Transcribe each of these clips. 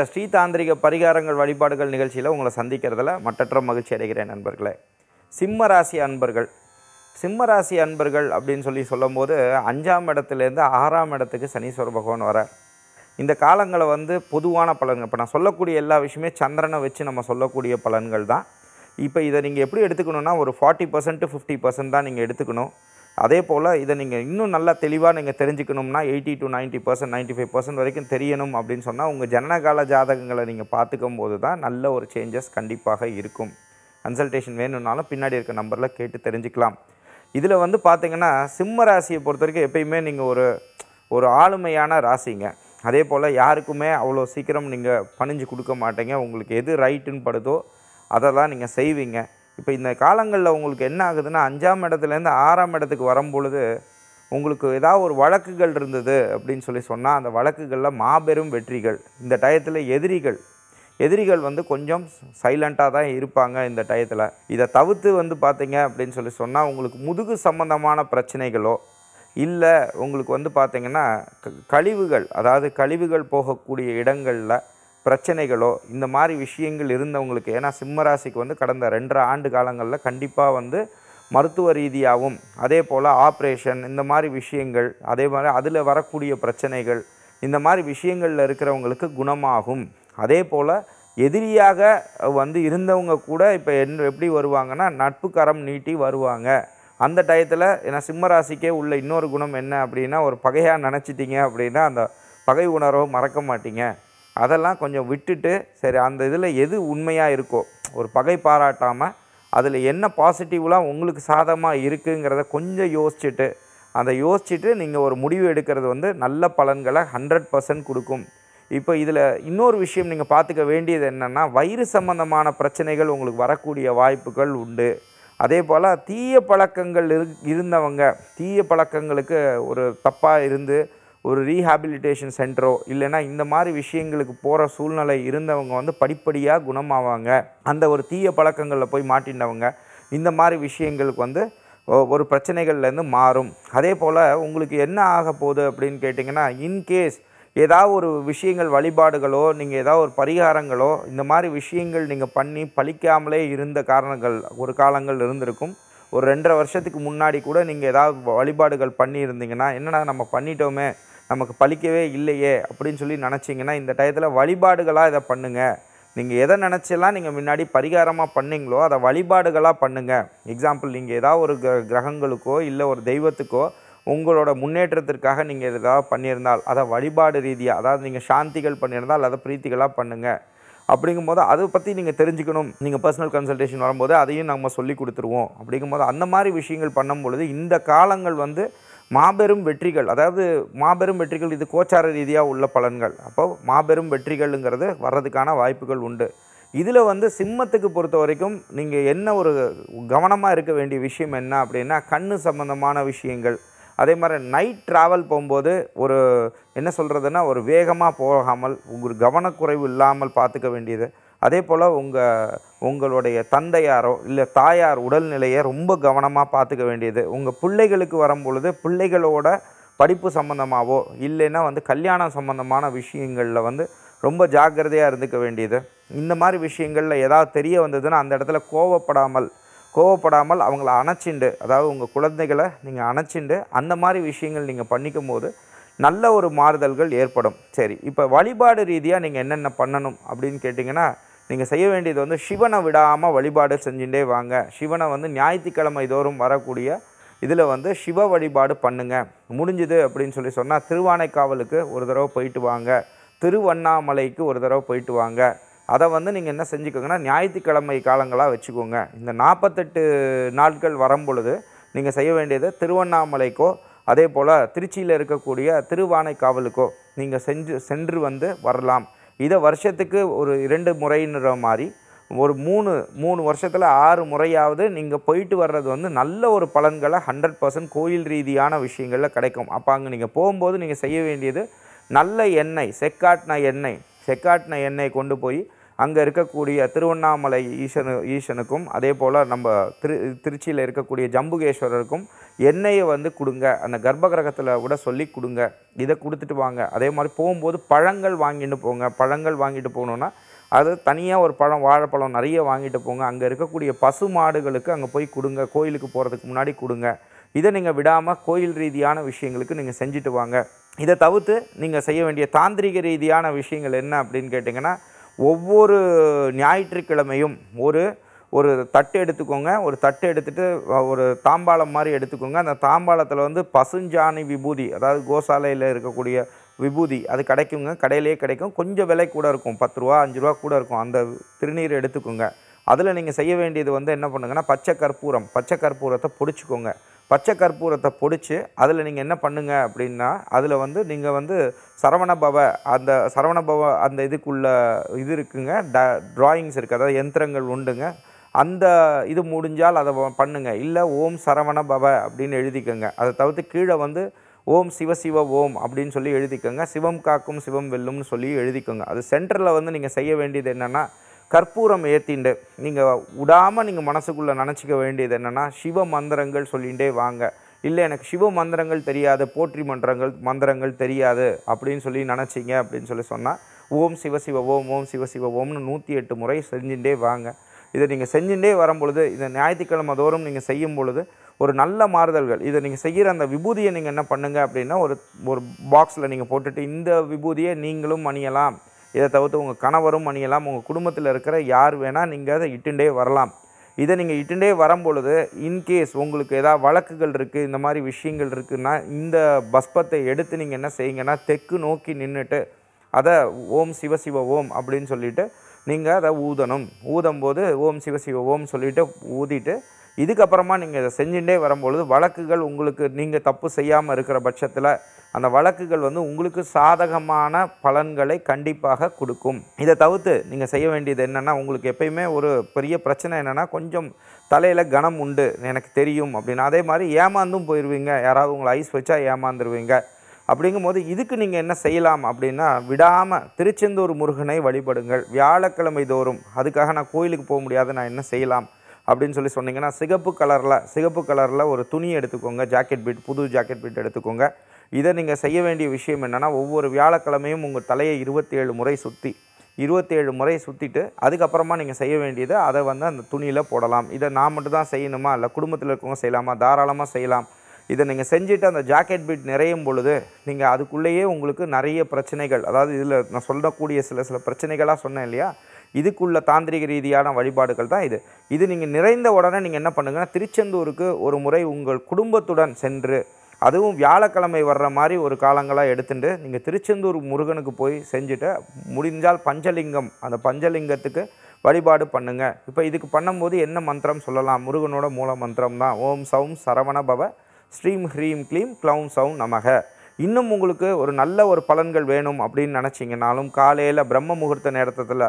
இன்றைய ஸ்ரீதாந்திரிக பரிகாரங்கள் வழிபாடுகள் நிகழ்ச்சியில் உங்களை சந்திக்கிறதுல மற்றற்ற மகிழ்ச்சி அடைகிறேன் நண்பர்களே சிம்ம ராசி அன்பர்கள் சிம்ம ராசி அன்பர்கள் அப்படின்னு சொல்லி சொல்லும்போது அஞ்சாம் இடத்துலேருந்து ஆறாம் இடத்துக்கு சனீஸ்வர பகவான் வர இந்த காலங்களை வந்து பொதுவான பலன்கள் இப்போ நான் சொல்லக்கூடிய எல்லா விஷயமே சந்திரனை வச்சு நம்ம சொல்லக்கூடிய பலன்கள் தான் இப்போ இதை நீங்கள் எப்படி எடுத்துக்கணுன்னா ஒரு ஃபார்ட்டி பர்சன்ட் ஃபிஃப்டி பர்சன்ட் தான் நீங்கள் எடுத்துக்கணும் அதே போல் இதை நீங்கள் இன்னும் நல்லா தெளிவாக நீங்கள் தெரிஞ்சுக்கணும்னா eighty to ninety percent ninety five percent வரைக்கும் தெரியணும் அப்படின்னு சொன்னால் உங்கள் ஜனனகால ஜாதகங்களை நீங்கள் பார்த்துக்கும் போது தான் நல்ல ஒரு சேஞ்சஸ் கண்டிப்பாக இருக்கும் கன்சல்டேஷன் வேணும்னாலும் பின்னாடி இருக்க நம்பரில் கேட்டு தெரிஞ்சுக்கலாம் இதில் வந்து பார்த்திங்கன்னா சிம்ம ராசியை பொறுத்த வரைக்கும் எப்பயுமே நீங்கள் ஒரு ஒரு ஆளுமையான ராசிங்க அதே போல் யாருக்குமே அவ்வளோ சீக்கிரம் நீங்கள் பணிஞ்சு கொடுக்க மாட்டீங்க உங்களுக்கு எது ரைட்டுன்னு படுதோ அதை தான் நீங்கள் செய்வீங்க இப்போ இந்த காலங்களில் உங்களுக்கு என்ன ஆகுதுன்னா அஞ்சாம் இடத்துலேருந்து ஆறாம் இடத்துக்கு வரும்பொழுது உங்களுக்கு ஏதாவது ஒரு வழக்குகள் இருந்தது அப்படின்னு சொல்லி சொன்னால் அந்த வழக்குகளில் மாபெரும் வெற்றிகள் இந்த டயத்தில் எதிரிகள் எதிரிகள் வந்து கொஞ்சம் சைலண்ட்டாக தான் இருப்பாங்க இந்த டயத்தில் இதை தவிர்த்து வந்து பார்த்தீங்க அப்படின்னு சொல்லி சொன்னால் உங்களுக்கு முதுகு சம்மந்தமான பிரச்சனைகளோ இல்லை உங்களுக்கு வந்து பார்த்திங்கன்னா கழிவுகள் அதாவது கழிவுகள் போகக்கூடிய இடங்களில் பிரச்சனைகளோ இந்த மாதிரி விஷயங்கள் இருந்தவங்களுக்கு ஏன்னா சிம்மராசிக்கு வந்து கடந்த ரெண்டரை ஆண்டு காலங்களில் கண்டிப்பாக வந்து மருத்துவ ரீதியாகவும் அதே போல் ஆப்ரேஷன் இந்த மாதிரி விஷயங்கள் அதே மாதிரி அதில் வரக்கூடிய பிரச்சனைகள் இந்த மாதிரி விஷயங்களில் இருக்கிறவங்களுக்கு குணமாகும் அதே போல் எதிரியாக வந்து இருந்தவங்க கூட இப்போ என் எப்படி வருவாங்கன்னா நட்பு கரம் நீட்டி வருவாங்க அந்த டயத்தில் ஏன்னா சிம்மராசிக்கே உள்ள இன்னொரு குணம் என்ன அப்படின்னா ஒரு பகையாக நினச்சிட்டிங்க அப்படின்னா அந்த பகை உணர்வை மறக்க மாட்டீங்க அதெல்லாம் கொஞ்சம் விட்டுட்டு சரி அந்த இதில் எது உண்மையாக இருக்கோ ஒரு பகை பாராட்டாமல் அதில் என்ன பாசிட்டிவ்லாம் உங்களுக்கு சாதமாக இருக்குங்கிறத கொஞ்சம் யோசிச்சுட்டு அதை யோசிச்சுட்டு நீங்கள் ஒரு முடிவு எடுக்கிறது வந்து நல்ல பலன்களை ஹண்ட்ரட் பர்சன்ட் கொடுக்கும் இப்போ இதில் இன்னொரு விஷயம் நீங்கள் பார்த்துக்க வேண்டியது என்னென்னா வயிறு சம்பந்தமான பிரச்சனைகள் உங்களுக்கு வரக்கூடிய வாய்ப்புகள் உண்டு அதே போல் தீய பழக்கங்கள் இருந்தவங்க தீய பழக்கங்களுக்கு ஒரு தப்பாக இருந்து ஒரு ரீஹாபிலிட்டேஷன் சென்டரோ இல்லைனா இந்த மாதிரி விஷயங்களுக்கு போகிற சூழ்நிலை இருந்தவங்க வந்து படிப்படியாக குணமாவாங்க அந்த ஒரு தீய பழக்கங்களில் போய் மாட்டினவங்க இந்த மாதிரி விஷயங்களுக்கு வந்து ஒரு பிரச்சனைகள்லேருந்து மாறும் அதே போல் உங்களுக்கு என்ன ஆக போகுது அப்படின்னு கேட்டிங்கன்னா இன்கேஸ் ஏதாவது ஒரு விஷயங்கள் வழிபாடுகளோ நீங்கள் ஏதாவது ஒரு பரிகாரங்களோ இந்த மாதிரி விஷயங்கள் நீங்கள் பண்ணி பழிக்காமலே இருந்த காரணங்கள் ஒரு காலங்கள் இருந்திருக்கும் ஒரு ரெண்டரை வருஷத்துக்கு முன்னாடி கூட நீங்கள் ஏதாவது வழிபாடுகள் பண்ணியிருந்தீங்கன்னா என்னென்னா நம்ம பண்ணிட்டோமே நமக்கு பழிக்கவே இல்லையே அப்படின்னு சொல்லி நினச்சிங்கன்னா இந்த டயத்தில் வழிபாடுகளாக இதை பண்ணுங்கள் நீங்கள் எதை நினச்செல்லாம் நீங்கள் முன்னாடி பரிகாரமாக பண்ணிங்களோ அதை வழிபாடுகளாக பண்ணுங்கள் எக்ஸாம்பிள் நீங்கள் ஏதாவது ஒரு கிரகங்களுக்கோ இல்லை ஒரு தெய்வத்துக்கோ உங்களோட முன்னேற்றத்திற்காக நீங்கள் ஏதாவது பண்ணியிருந்தால் அதை வழிபாடு ரீதியாக அதாவது நீங்கள் சாந்திகள் பண்ணியிருந்தால் அதை பிரீத்திகளாக பண்ணுங்கள் அப்படிங்கும்போது அதை பற்றி நீங்கள் தெரிஞ்சுக்கணும் நீங்கள் பர்சனல் கன்சல்டேஷன் வரும்போது அதையும் நம்ம சொல்லி கொடுத்துருவோம் அப்படிங்கும்போது அந்த மாதிரி விஷயங்கள் பண்ணும் பொழுது இந்த காலங்கள் வந்து மாபெரும் வெற்றிகள் அதாவது மாபெரும் வெற்றிகள் இது கோச்சார ரீதியாக உள்ள பலன்கள் அப்போ மாபெரும் வெற்றிகள்ங்கிறது வர்றதுக்கான வாய்ப்புகள் உண்டு இதில் வந்து சிம்மத்துக்கு பொறுத்த வரைக்கும் நீங்கள் என்ன ஒரு கவனமாக இருக்க வேண்டிய விஷயம் என்ன அப்படின்னா கண் சம்மந்தமான விஷயங்கள் அதே மாதிரி நைட் ட்ராவல் போகும்போது ஒரு என்ன சொல்கிறதுனா ஒரு வேகமாக போகாமல் ஒரு கவனக்குறைவு இல்லாமல் பார்த்துக்க வேண்டியது அதே போல் உங்கள் உங்களுடைய தந்தையாரோ இல்லை தாயார் உடல்நிலையை ரொம்ப கவனமாக பார்த்துக்க வேண்டியது உங்கள் பிள்ளைகளுக்கு வரும் பொழுது பிள்ளைகளோட படிப்பு சம்மந்தமாகவோ இல்லைன்னா வந்து கல்யாணம் சம்மந்தமான விஷயங்களில் வந்து ரொம்ப ஜாக்கிரதையாக இருந்துக்க வேண்டியது இந்த மாதிரி விஷயங்களில் ஏதாவது தெரிய வந்ததுன்னா அந்த இடத்துல கோவப்படாமல் கோவப்படாமல் அவங்கள அணைச்சிண்டு அதாவது உங்கள் குழந்தைகளை நீங்கள் அணைச்சிண்டு அந்த மாதிரி விஷயங்கள் நீங்கள் பண்ணிக்கும் போது நல்ல ஒரு மாறுதல்கள் ஏற்படும் சரி இப்போ வழிபாடு ரீதியாக நீங்கள் என்னென்ன பண்ணணும் அப்படின்னு கேட்டிங்கன்னா நீங்கள் செய்ய வேண்டியது வந்து சிவனை விடாமல் வழிபாடு செஞ்சுட்டே வாங்க சிவனை வந்து ஞாயிற்றுக்கிழமை தோறும் வரக்கூடிய இதில் வந்து சிவ வழிபாடு பண்ணுங்கள் முடிஞ்சுது அப்படின்னு சொல்லி சொன்னால் திருவானைக்காவலுக்கு ஒரு தடவை போயிட்டு வாங்க திருவண்ணாமலைக்கு ஒரு தடவை போயிட்டு வாங்க அதை வந்து நீங்கள் என்ன செஞ்சுக்கோங்கன்னா ஞாயிற்றுக்கிழமை காலங்களாக வச்சுக்கோங்க இந்த நாற்பத்தெட்டு நாட்கள் வரும் பொழுது நீங்கள் செய்ய வேண்டியது திருவண்ணாமலைக்கோ அதே போல் திருச்சியில் இருக்கக்கூடிய திருவானைக்காவலுக்கோ நீங்கள் செஞ்சு சென்று வந்து வரலாம் இதை வருஷத்துக்கு ஒரு இரண்டு முறைன்ற மாதிரி ஒரு மூணு மூணு வருஷத்தில் ஆறு முறையாவது நீங்கள் போயிட்டு வர்றது வந்து நல்ல ஒரு பலன்களை ஹண்ட்ரட் பர்சன்ட் கோயில் ரீதியான விஷயங்களில் கிடைக்கும் அப்போ அங்கே நீங்கள் போகும்போது நீங்கள் செய்ய வேண்டியது நல்ல எண்ணெய் செக்காட்டின எண்ணெய் செக்காட்டின எண்ணெய் கொண்டு போய் அங்கே இருக்கக்கூடிய திருவண்ணாமலை ஈசனு ஈசனுக்கும் அதே போல் நம்ம திரு திருச்சியில் இருக்கக்கூடிய ஜம்புகேஸ்வரருக்கும் எண்ணெயை வந்து கொடுங்க அந்த கர்ப்ப கிரகத்தில் கூட சொல்லி கொடுங்க இதை கொடுத்துட்டு வாங்க அதே மாதிரி போகும்போது பழங்கள் வாங்கிட்டு போங்க பழங்கள் வாங்கிட்டு போகணுன்னா அது தனியாக ஒரு பழம் வாழைப்பழம் நிறைய வாங்கிட்டு போங்க அங்கே இருக்கக்கூடிய பசு மாடுகளுக்கு அங்கே போய் கொடுங்க கோயிலுக்கு போகிறதுக்கு முன்னாடி கொடுங்க இதை நீங்கள் விடாமல் கோயில் ரீதியான விஷயங்களுக்கு நீங்கள் செஞ்சுட்டு வாங்க இதை தவிர்த்து நீங்கள் செய்ய வேண்டிய தாந்திரிக ரீதியான விஷயங்கள் என்ன அப்படின்னு கேட்டிங்கன்னா ஒவ்வொரு ஞாயிற்றுக்கிழமையும் ஒரு ஒரு தட்டு எடுத்துக்கோங்க ஒரு தட்டு எடுத்துகிட்டு ஒரு தாம்பாளம் மாதிரி எடுத்துக்கோங்க அந்த தாம்பாளத்தில் வந்து பசுஞ்சாணி விபூதி அதாவது கோசாலையில் இருக்கக்கூடிய விபூதி அது கிடைக்குங்க கடையிலேயே கிடைக்கும் கொஞ்சம் விலை கூட இருக்கும் பத்து ரூபா அஞ்சு ரூபா கூட இருக்கும் அந்த திருநீர் எடுத்துக்கோங்க அதில் நீங்கள் செய்ய வேண்டியது வந்து என்ன பண்ணுங்கன்னா பச்சை கற்பூரம் பச்சை கற்பூரத்தை பிடிச்சிக்கோங்க பச்சை கற்பூரத்தை பொடிச்சு அதில் நீங்கள் என்ன பண்ணுங்க அப்படின்னா அதில் வந்து நீங்கள் வந்து சரவணபவ அந்த சரவணபவ அந்த இதுக்குள்ள இது இருக்குங்க ட ட்ராயிங்ஸ் இருக்குது அதாவது எந்திரங்கள் உண்டுங்க அந்த இது முடிஞ்சால் அதை பண்ணுங்கள் இல்லை ஓம் சரவண பவ அப்படின்னு எழுதிக்கோங்க அதை தவிர்த்து கீழே வந்து ஓம் சிவ சிவ ஓம் அப்படின்னு சொல்லி எழுதிக்கோங்க சிவம் காக்கும் சிவம் வெல்லும்னு சொல்லி எழுதிக்கோங்க அது சென்டரில் வந்து நீங்கள் செய்ய வேண்டியது என்னென்னா கற்பூரம் ஏற்றிண்டு நீங்கள் விடாமல் நீங்கள் மனசுக்குள்ளே நினச்சிக்க வேண்டியது என்னென்னா சிவ மந்திரங்கள் சொல்லிகிட்டே வாங்க இல்லை எனக்கு சிவ மந்திரங்கள் தெரியாது போற்றி மன்றங்கள் மந்திரங்கள் தெரியாது அப்படின்னு சொல்லி நினச்சிங்க அப்படின்னு சொல்லி சொன்னால் ஓம் சிவசிவ ஓம் ஓம் சிவசிவ ஓம்னு நூற்றி எட்டு முறை செஞ்சுட்டே வாங்க இதை நீங்கள் செஞ்சுட்டே வரும்பொழுது இதை ஞாயிற்றுக்கிழமை தோறும் நீங்கள் செய்யும் பொழுது ஒரு நல்ல மாறுதல்கள் இதை நீங்கள் செய்கிற அந்த விபூதியை நீங்கள் என்ன பண்ணுங்கள் அப்படின்னா ஒரு ஒரு பாக்ஸில் நீங்கள் போட்டுட்டு இந்த விபூதியை நீங்களும் அணியலாம் இதை தவிர்த்து உங்கள் கணவரும் அணியலாம் உங்கள் குடும்பத்தில் இருக்கிற யார் வேணால் நீங்கள் அதை இட்டுண்டே வரலாம் இதை நீங்கள் இட்டுண்டே வரும்பொழுது இன்கேஸ் உங்களுக்கு ஏதாவது வழக்குகள் இருக்குது இந்த மாதிரி விஷயங்கள் இருக்குதுன்னா இந்த பஸ்பத்தை எடுத்து நீங்கள் என்ன செய்யுங்கன்னா தெற்கு நோக்கி நின்றுட்டு அதை ஓம் சிவசிவ ஓம் அப்படின்னு சொல்லிவிட்டு நீங்கள் அதை ஊதணும் ஊதும் போது ஓம் சிவசிவ ஓம் சொல்லிவிட்டு ஊதிட்டு இதுக்கப்புறமா நீங்கள் இதை செஞ்சுட்டே வரும்பொழுது வழக்குகள் உங்களுக்கு நீங்கள் தப்பு செய்யாமல் இருக்கிற பட்சத்தில் அந்த வழக்குகள் வந்து உங்களுக்கு சாதகமான பலன்களை கண்டிப்பாக கொடுக்கும் இதை தவிர்த்து நீங்கள் செய்ய வேண்டியது என்னென்னா உங்களுக்கு எப்பயுமே ஒரு பெரிய பிரச்சனை என்னென்னா கொஞ்சம் தலையில் கனம் உண்டு எனக்கு தெரியும் அப்படின்னு அதே மாதிரி ஏமாந்தும் போயிடுவீங்க யாராவது உங்களை ஐஸ் வச்சா ஏமாந்துருவீங்க அப்படிங்கும் போது இதுக்கு நீங்கள் என்ன செய்யலாம் அப்படின்னா விடாமல் திருச்செந்தூர் முருகனை வழிபடுங்கள் வியாழக்கிழமை தோறும் அதுக்காக நான் கோயிலுக்கு போக முடியாது நான் என்ன செய்யலாம் அப்படின்னு சொல்லி சொன்னீங்கன்னா சிகப்பு கலரில் சிகப்பு கலரில் ஒரு துணி எடுத்துக்கோங்க ஜாக்கெட் பீட் புது ஜாக்கெட் பீட் எடுத்துக்கோங்க இதை நீங்கள் செய்ய வேண்டிய விஷயம் என்னென்னா ஒவ்வொரு வியாழக்கிழமையும் உங்கள் தலையை இருபத்தேழு முறை சுற்றி இருபத்தேழு முறை சுற்றிட்டு அதுக்கப்புறமா நீங்கள் செய்ய வேண்டியது அதை வந்து அந்த துணியில் போடலாம் இதை நான் மட்டும் தான் செய்யணுமா இல்லை குடும்பத்தில் இருக்கவங்க செய்யலாமா தாராளமாக செய்யலாம் இதை நீங்கள் செஞ்சுட்டு அந்த ஜாக்கெட் பீட் நிறையும் பொழுது நீங்கள் அதுக்குள்ளேயே உங்களுக்கு நிறைய பிரச்சனைகள் அதாவது இதில் நான் சொல்லக்கூடிய சில சில பிரச்சனைகளாக சொன்னேன் இல்லையா இதுக்குள்ள தாந்திரிக ரீதியான வழிபாடுகள் தான் இது இது நீங்கள் நிறைந்த உடனே நீங்கள் என்ன பண்ணுங்கன்னா திருச்செந்தூருக்கு ஒரு முறை உங்கள் குடும்பத்துடன் சென்று அதுவும் வியாழக்கிழமை வர்ற மாதிரி ஒரு காலங்களாக எடுத்துட்டு நீங்கள் திருச்செந்தூர் முருகனுக்கு போய் செஞ்சுட்டு முடிஞ்சால் பஞ்சலிங்கம் அந்த பஞ்சலிங்கத்துக்கு வழிபாடு பண்ணுங்கள் இப்போ இதுக்கு பண்ணும்போது என்ன மந்திரம் சொல்லலாம் முருகனோட மூல மந்திரம் தான் ஓம் சவும் சரவண பவ ஸ்ரீம் ஹ்ரீம் க்ளீம் க்ளவுன் சவும் நமக இன்னும் உங்களுக்கு ஒரு நல்ல ஒரு பலன்கள் வேணும் அப்படின்னு நினச்சிங்கனாலும் காலையில் பிரம்ம முகூர்த்த நேரத்தில்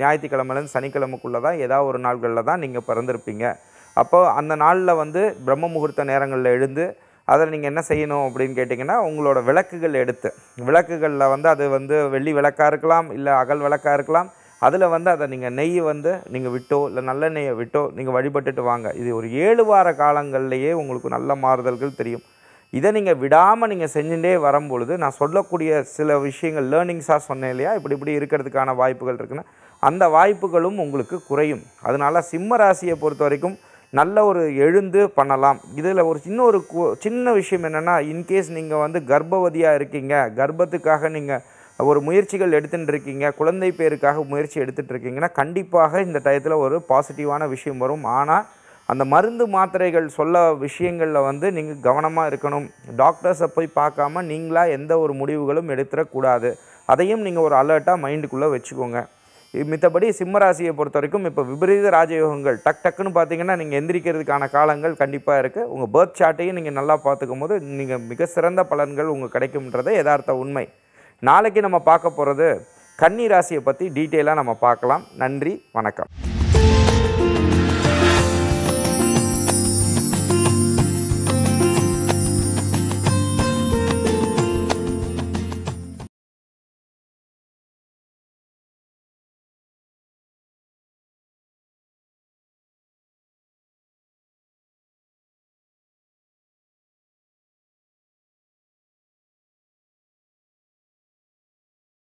ஞாயிற்றுக்கிழமைலேருந்து சனிக்கிழமைக்குள்ளே தான் ஏதாவது ஒரு நாள்களில் தான் நீங்கள் பிறந்திருப்பீங்க அப்போது அந்த நாளில் வந்து பிரம்ம முகூர்த்த நேரங்களில் எழுந்து அதில் நீங்கள் என்ன செய்யணும் அப்படின்னு கேட்டிங்கன்னா உங்களோட விளக்குகள் எடுத்து விளக்குகளில் வந்து அது வந்து வெள்ளி விளக்காக இருக்கலாம் இல்லை அகல் விளக்காக இருக்கலாம் அதில் வந்து அதை நீங்கள் நெய் வந்து நீங்கள் விட்டோ இல்லை நெய்யை விட்டோ நீங்கள் வழிபட்டுட்டு வாங்க இது ஒரு ஏழு வார காலங்கள்லேயே உங்களுக்கு நல்ல மாறுதல்கள் தெரியும் இதை நீங்கள் விடாமல் நீங்கள் செஞ்சுட்டே வரும்பொழுது நான் சொல்லக்கூடிய சில விஷயங்கள் லேர்னிங்ஸாக சொன்னேன் இல்லையா இப்படி இப்படி இருக்கிறதுக்கான வாய்ப்புகள் இருக்குன்னா அந்த வாய்ப்புகளும் உங்களுக்கு குறையும் அதனால் சிம்ம ராசியை பொறுத்த வரைக்கும் நல்ல ஒரு எழுந்து பண்ணலாம் இதில் ஒரு சின்ன ஒரு சின்ன விஷயம் என்னென்னா இன்கேஸ் நீங்கள் வந்து கர்ப்பவதியாக இருக்கீங்க கர்ப்பத்துக்காக நீங்கள் ஒரு முயற்சிகள் எடுத்துகிட்டு இருக்கீங்க குழந்தை பேருக்காக முயற்சி எடுத்துகிட்டு இருக்கீங்கன்னா கண்டிப்பாக இந்த டயத்தில் ஒரு பாசிட்டிவான விஷயம் வரும் ஆனால் அந்த மருந்து மாத்திரைகள் சொல்ல விஷயங்களில் வந்து நீங்கள் கவனமாக இருக்கணும் டாக்டர்ஸை போய் பார்க்காம நீங்களாக எந்த ஒரு முடிவுகளும் எடுத்துடக்கூடாது அதையும் நீங்கள் ஒரு அலர்ட்டாக மைண்டுக்குள்ளே வச்சுக்கோங்க மித்தபடி சிம்மராசியை பொறுத்த வரைக்கும் இப்போ விபரீத ராஜயோகங்கள் டக் டக்குன்னு பார்த்தீங்கன்னா நீங்கள் எந்திரிக்கிறதுக்கான காலங்கள் கண்டிப்பாக இருக்குது உங்கள் பர்த் சாட்டையும் நீங்கள் நல்லா பார்த்துக்கும் போது நீங்கள் மிக சிறந்த பலன்கள் உங்கள் கிடைக்கும்ன்றது யதார்த்த உண்மை நாளைக்கு நம்ம பார்க்க போகிறது கன்னி ராசியை பற்றி டீட்டெயிலாக நம்ம பார்க்கலாம் நன்றி வணக்கம்